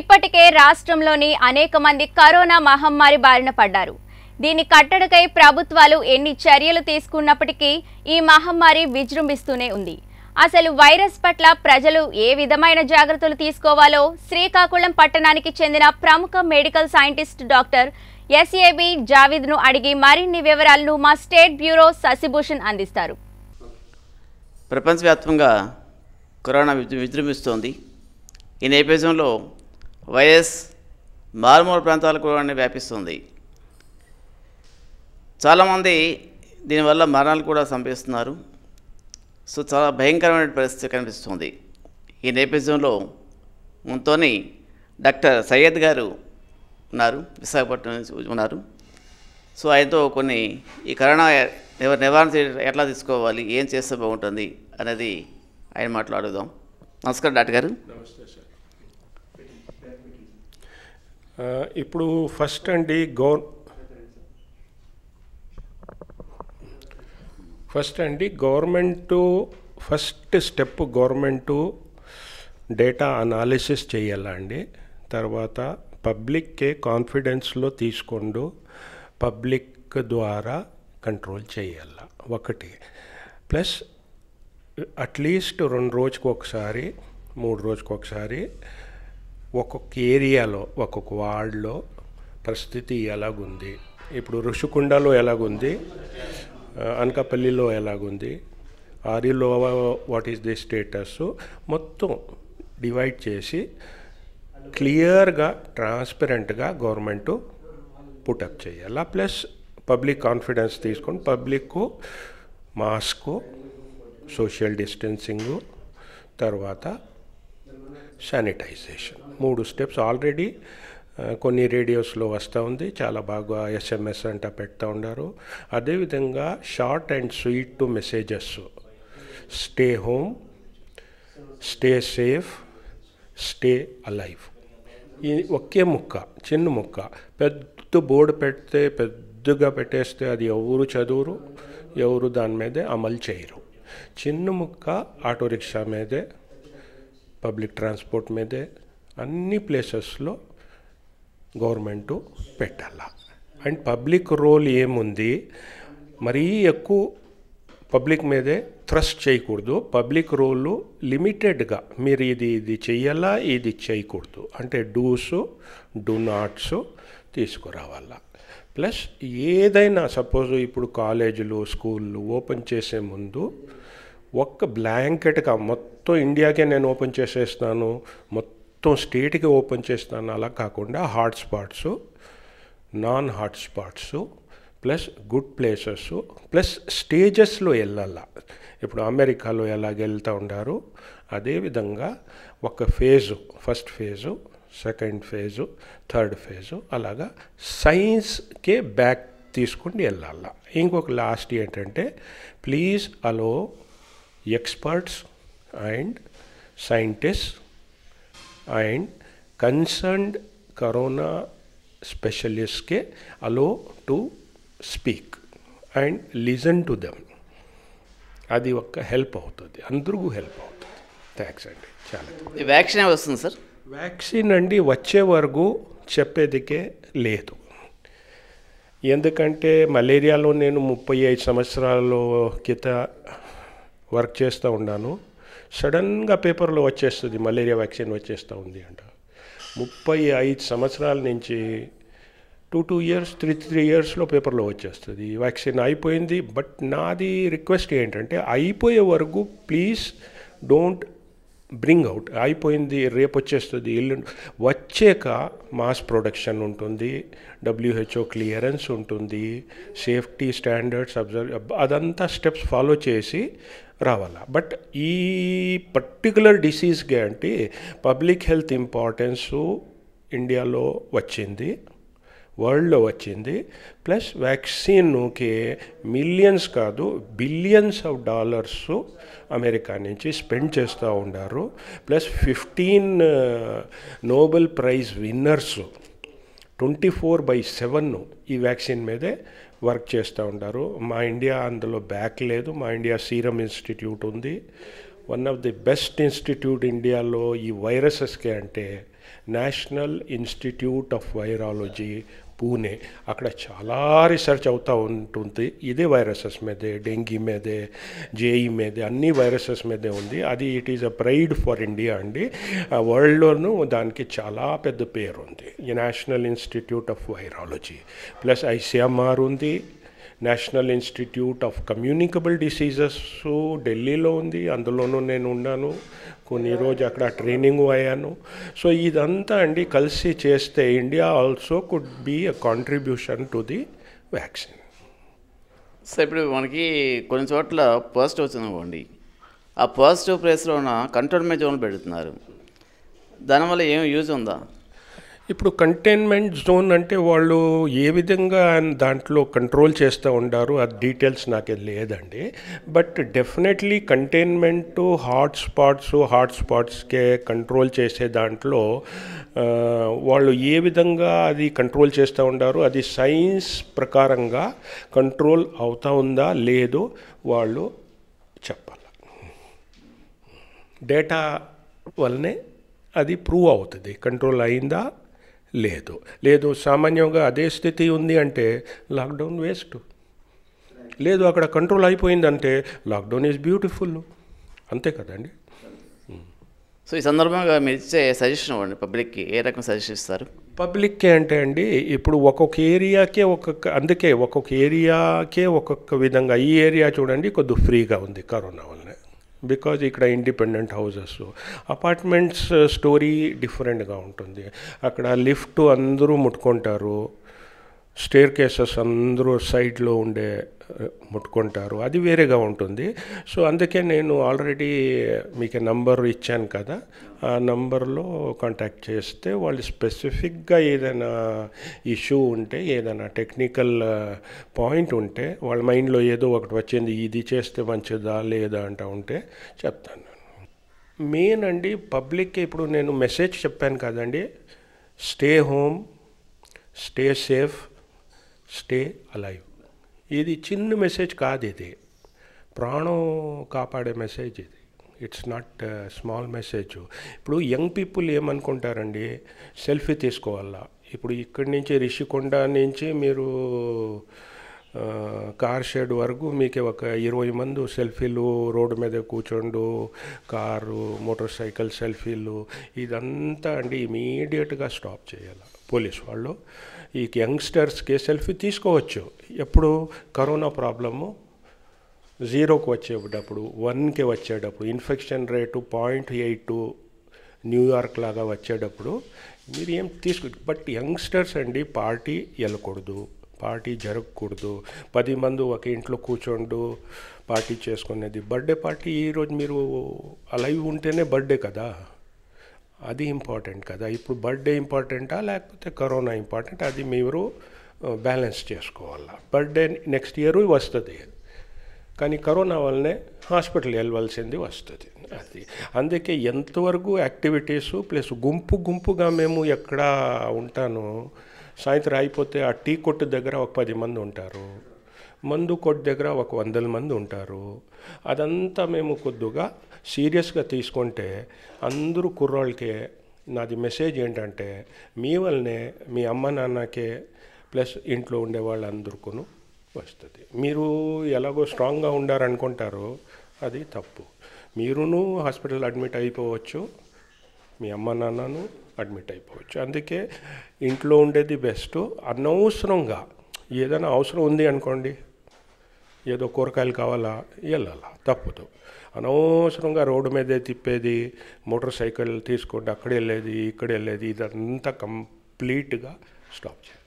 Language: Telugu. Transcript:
ఇప్పటికే రాష్ట్రంలోని అనేక మంది కరోనా మహమ్మారి బారిన పడ్డారు దీన్ని కట్టడికై ప్రభుత్వాలు ఎన్ని చర్యలు తీసుకున్నప్పటికీ ఈ మహమ్మారి విజృంభిస్తూనే ఉంది అసలు వైరస్ పట్ల ప్రజలు ఏ విధమైన జాగ్రత్తలు తీసుకోవాలో శ్రీకాకుళం పట్టణానికి చెందిన ప్రముఖ మెడికల్ సైంటిస్ట్ డాక్టర్ ఎస్ఏబి ను అడిగి మరిన్ని వివరాలను మా స్టేట్ బ్యూరో శశిభూషణ్ అందిస్తారు ప్రపంచవ్యాప్తంగా కరోనా విజృంభిస్తోంది ఈ నేపథ్యంలో వైరస్ మారుమూల ప్రాంతాలకు కూడా వ్యాపిస్తుంది చాలామంది దీనివల్ల మరణాలు కూడా సంభవిస్తున్నారు సో చాలా భయంకరమైన పరిస్థితి కనిపిస్తుంది ఈ నేపథ్యంలో మనతోని డాక్టర్ సయ్యద్ గారు ఉన్నారు విశాఖపట్నం నుంచి ఉన్నారు సో ఆయనతో కొన్ని ఈ కరోనా నివారణ ఎట్లా తీసుకోవాలి ఏం చేస్తే బాగుంటుంది అనేది ఆయన మాట్లాడుదాం నమస్కారం డాక్టర్ గారు నమస్తే ఇప్పుడు ఫస్ట్ అండి గవర్ ఫస్ట్ అండి government first step government data analysis చేయాలా అండి తర్వాత పబ్లిక్కే కాన్ఫిడెన్స్లో తీసుకోండు పబ్లిక్ ద్వారా కంట్రోల్ చేయాల ఒకటి ప్లస్ అట్లీస్ట్ రెండు రోజుకి ఒకసారి మూడు రోజుకి ఒకసారి ఒక్కొక్క ఏరియాలో ఒక్కొక్క వార్డులో పరిస్థితి ఎలాగుంది ఇప్పుడు ఋషికొండలో ఎలాగుంది అనకాపల్లిలో ఎలాగుంది ఆరిలో వాట్ ఈస్ ది స్టేటస్ మొత్తం డివైడ్ చేసి క్లియర్గా ట్రాన్స్పరెంట్గా గవర్నమెంట్ పుటప్ చేయాలా ప్లస్ పబ్లిక్ కాన్ఫిడెన్స్ తీసుకొని పబ్లిక్ మాస్కు సోషల్ డిస్టెన్సింగు తర్వాత శానిటైజేషన్ మూడు స్టెప్స్ ఆల్రెడీ కొన్ని రేడియోస్లో వస్తూ ఉంది చాలా బాగా ఎస్ఎంఎస్ అంట పెడతా ఉన్నారు అదేవిధంగా short and sweet two messages stay home stay safe stay alive ఈ ఒకే ముక్క చిన్న ముక్క పెద్ద బోర్డు పెడితే పెద్దగా పెట్టేస్తే అది ఎవరు చదువురు ఎవరు దాని మీదే అమలు చేయరు చిన్న ముక్క ఆటో రిక్షా మీదే పబ్లిక్ ట్రాన్స్పోర్ట్ మీదే అన్ని ప్లేసెస్లో గవర్నమెంట్ పెట్టాల అండ్ పబ్లిక్ రోల్ ఏముంది మరీ ఎక్కువ పబ్లిక్ మీదే ట్రస్ట్ చేయకూడదు పబ్లిక్ రోలు లిమిటెడ్గా మీరు ఇది ఇది చెయ్యాలా ఇది చేయకూడదు అంటే డూస్ డూ నాట్స్ తీసుకురావాలా ప్లస్ ఏదైనా సపోజ్ ఇప్పుడు కాలేజీలు స్కూళ్ళు ఓపెన్ చేసే ముందు ఒక్క బ్లాంకెట్గా మొత్తం ఇండియాకే నేను ఓపెన్ చేసేస్తాను మొత్తం స్టేట్కి ఓపెన్ చేస్తాను అలా కాకుండా hotspots non hotspots plus good places plus స్టేజెస్లో వెళ్ళాల ఇప్పుడు అమెరికాలో ఎలాగ వెళ్తూ ఉండారు అదేవిధంగా ఒక phase first phase second phase third phase అలాగా సైన్స్కే బ్యాక్ తీసుకుని వెళ్ళాల ఇంకొక లాస్ట్ ఏంటంటే please allow experts and scientist and concerned corona స్పెషలిస్ట్కే allow to speak and listen to them అది ఒక్క హెల్ప్ అవుతుంది అందరికీ హెల్ప్ అవుతుంది థ్యాంక్స్ అండి చాలా వ్యాక్సిన్ వస్తుంది సార్ వ్యాక్సిన్ అండి వచ్చే వరకు చెప్పేదికే లేదు ఎందుకంటే మలేరియాలో నేను ముప్పై ఐదు సంవత్సరాల కింద వర్క్ చేస్తూ ఉన్నాను సడన్గా పేపర్లో వచ్చేస్తుంది మలేరియా వ్యాక్సిన్ వచ్చేస్తూ ఉంది అంట ముప్పై ఐదు సంవత్సరాల నుంచి two two years three three ఇయర్స్లో పేపర్లో వచ్చేస్తుంది వ్యాక్సిన్ అయిపోయింది బట్ నాది రిక్వెస్ట్ ఏంటంటే అయిపోయే వరకు ప్లీజ్ డోంట్ బ్రింగ్ అవుట్ అయిపోయింది రేపు వచ్చేస్తుంది ఇల్లు వచ్చాక మాస్ ప్రొడక్షన్ ఉంటుంది డబ్ల్యూహెచ్ఓ క్లియరెన్స్ ఉంటుంది సేఫ్టీ స్టాండర్డ్స్ అబ్జర్వ్ అదంతా స్టెప్స్ ఫాలో చేసి రావాలా బట్ ఈ పర్టికులర్ డిసీజ్గా అంటే పబ్లిక్ హెల్త్ ఇంపార్టెన్సు ఇండియాలో వచ్చింది వరల్డ్లో వచ్చింది ప్లస్ వ్యాక్సిన్కి మిలియన్స్ కాదు బిలియన్స్ ఆఫ్ డాలర్స్ అమెరికా నుంచి స్పెండ్ చేస్తూ ఉన్నారు plus fifteen Nobel prize winners twenty four by seven ఈ వ్యాక్సిన్ మీదే వర్క్ చేస్తూ ఉన్నారు మా ఇండియా అందులో బ్యాక్ లేదు మా ఇండియా సీరం ఇన్స్టిట్యూట్ ఉంది one of the best institute ఇండియాలో ఈ వైరసెస్కి అంటే national institute of virology Pune అక్కడ చాలా రీసెర్చ్ అవుతూ ఉంటుంది ఇదే వైరసెస్ మీదే డెంగీ మీదే జేఈ మీదే అన్ని వైరసెస్ మీదే ఉంది అది it is a pride for India అండి వరల్డ్లోనూ దానికి చాలా పెద్ద పేరు ఉంది national institute of virology plus ICMR ఉంది national institute of communicable diseases ఢిల్లీలో ఉంది అందులోనూ నేను ఉన్నాను కొన్ని రోజు అక్కడ ట్రైనింగ్ అయ్యాను సో ఇదంతా అండి కలిసి చేస్తే India also could be a contribution to the vaccine sir ఇప్పుడు మనకి కొన్ని చోట్ల పాజిటివ్ వచ్చిందనుకోండి ఆ పాజిటివ్ ప్లేస్లో ఉన్న కంట్రోల్ మీద జోన్లు పెడుతున్నారు దానివల్ల ఏం యూజ్ ఉందా ఇప్పుడు కంటైన్మెంట్ జోన్ అంటే వాళ్ళు ఏ విధంగా దాంట్లో కంట్రోల్ చేస్తూ ఉండారు ఆ డీటెయిల్స్ నాకు లేదండి but definitely containment hot spots hot స్పాట్స్కే కంట్రోల్ చేసే దాంట్లో వాళ్ళు ఏ విధంగా అది కంట్రోల్ చేస్తూ ఉండారు అది సైన్స్ ప్రకారంగా కంట్రోల్ అవుతా ఉందా లేదో వాళ్ళు చెప్పాలి డేటా వల్లనే అది ప్రూవ్ అవుతుంది కంట్రోల్ అయిందా లేదు లేదు సామాన్యంగా అదే స్థితి ఉంది అంటే లాక్డౌన్ వేస్ట్ లేదు అక్కడ కంట్రోల్ అయిపోయిందంటే లాక్డౌన్ ఈజ్ బ్యూటిఫుల్ అంతే కదండి సో ఈ సందర్భంగా మీరు ఇచ్చే సజెషన్ ఇవ్వండి పబ్లిక్కి ఏ రకం సజెషన్ ఇస్తారు పబ్లిక్కి అంటే అండి ఇప్పుడు ఒక్కొక్క ఏరియాకే ఒక్కొక్క అందుకే ఒక్కొక్క ఏరియాకే ఒక్కొక్క విధంగా ఈ ఏరియా చూడండి కొద్దిగా ఫ్రీగా ఉంది కరోనా వల్ల బికాజ్ ఇక్కడ ఇండిపెండెంట్ హౌజెస్ అపార్ట్మెంట్స్ స్టోరీ డిఫరెంట్గా ఉంటుంది అక్కడ లిఫ్ట్ అందరూ ముట్టుకుంటారు స్టేర్ కేసెస్ అందరూ సైడ్లో ఉండే ముట్టుకుంటారు అది వేరేగా ఉంటుంది సో అందుకే నేను ఆల్రెడీ మీకు నంబర్ ఇచ్చాను కదా ఆ నంబర్లో కాంటాక్ట్ చేస్తే వాళ్ళు స్పెసిఫిక్గా ఏదైనా ఇష్యూ ఉంటే ఏదైనా టెక్నికల్ పాయింట్ ఉంటే వాళ్ళ మైండ్లో ఏదో ఒకటి వచ్చింది ఇది చేస్తే మంచిదా లేదా అంట ఉంటే చెప్తాను మెయిన్ అండి పబ్లిక్కి ఇప్పుడు నేను మెసేజ్ చెప్పాను కదండి stay home stay safe stay alive ఇది చిన్న మెసేజ్ కాదు ఇది ప్రాణం కాపాడే మెసేజ్ ఇది ఇట్స్ నాట్ స్మాల్ మెసేజ్ ఇప్పుడు యంగ్ పీపుల్ ఏమనుకుంటారండి సెల్ఫీ తీసుకోవాలా ఇప్పుడు ఇక్కడి నుంచి రిషికొండ నుంచి మీరు కార్ షెడ్ వరకు మీకు ఒక ఇరవై మంది సెల్ఫీలు రోడ్డు మీద కూర్చోండు కారు మోటార్ సైకిల్ సెల్ఫీలు ఇదంతా అండి ఇమీడియట్గా స్టాప్ చేయాలి పోలీస్ వాళ్ళు ఈ యంగ్స్టర్స్కి సెల్ఫీ తీసుకోవచ్చు ఎప్పుడు కరోనా ప్రాబ్లము జీరోకి వచ్చేటప్పుడు వన్కి వచ్చేటప్పుడు infection rate point eight New York లాగా వచ్చేటప్పుడు మీరు ఏం తీసుకు బట్ యంగ్స్టర్స్ అండి పార్టీ వెళ్ళకూడదు పార్టీ జరగకూడదు పది మంది ఒక ఇంట్లో కూర్చోండు పార్టీ చేసుకునేది బర్త్డే పార్టీ ఈరోజు మీరు అలైవ్ ఉంటేనే బర్త్డే కదా అది ఇంపార్టెంట్ కదా ఇప్పుడు బర్త్డే ఇంపార్టెంటా లేకపోతే కరోనా ఇంపార్టెంట్ అది మీరు బ్యాలెన్స్ చేసుకోవాలా బర్త్డే నెక్స్ట్ ఇయర్ వస్తుంది కానీ కరోనా వల్లనే హాస్పిటల్ వెళ్ళవలసింది వస్తుంది అది అందుకే ఎంతవరకు యాక్టివిటీస్ ప్లస్ గుంపు గుంపుగా మేము ఎక్కడ ఉంటాను సాయంత్రం అయిపోతే ఆ టీ కొట్టు దగ్గర ఒక పది మంది ఉంటారు మందు కొట్టు దగ్గర ఒక వందల మంది ఉంటారు అదంతా మేము కొద్దిగా సీరియస్గా తీసుకుంటే అందరూ కుర్రాళ్ళకి నాది మెసేజ్ ఏంటంటే మీ వల్లనే మీ అమ్మ నాన్నకే ప్లస్ ఇంట్లో ఉండే వాళ్ళందరికూను వస్తుంది మీరు ఎలాగో స్ట్రాంగ్గా ఉండారనుకుంటారు అది తప్పు మీరును హాస్పిటల్ అడ్మిట్ అయిపోవచ్చు మీ అమ్మ నాన్నను అడ్మిట్ అయిపోవచ్చు అందుకే ఇంట్లో ఉండేది బెస్ట్ అనవసరంగా ఏదైనా అవసరం ఉంది అనుకోండి ఏదో కూరగాయలు కావాలా వెళ్ళాలా తప్పదు అనవసరంగా రోడ్డు మీదే తిప్పేది మోటార్ సైకిల్ తీసుకోండి అక్కడ వెళ్ళేది ఇక్కడ వెళ్ళేది ఇదంతా కంప్లీట్గా స్టాప్ చేయాలి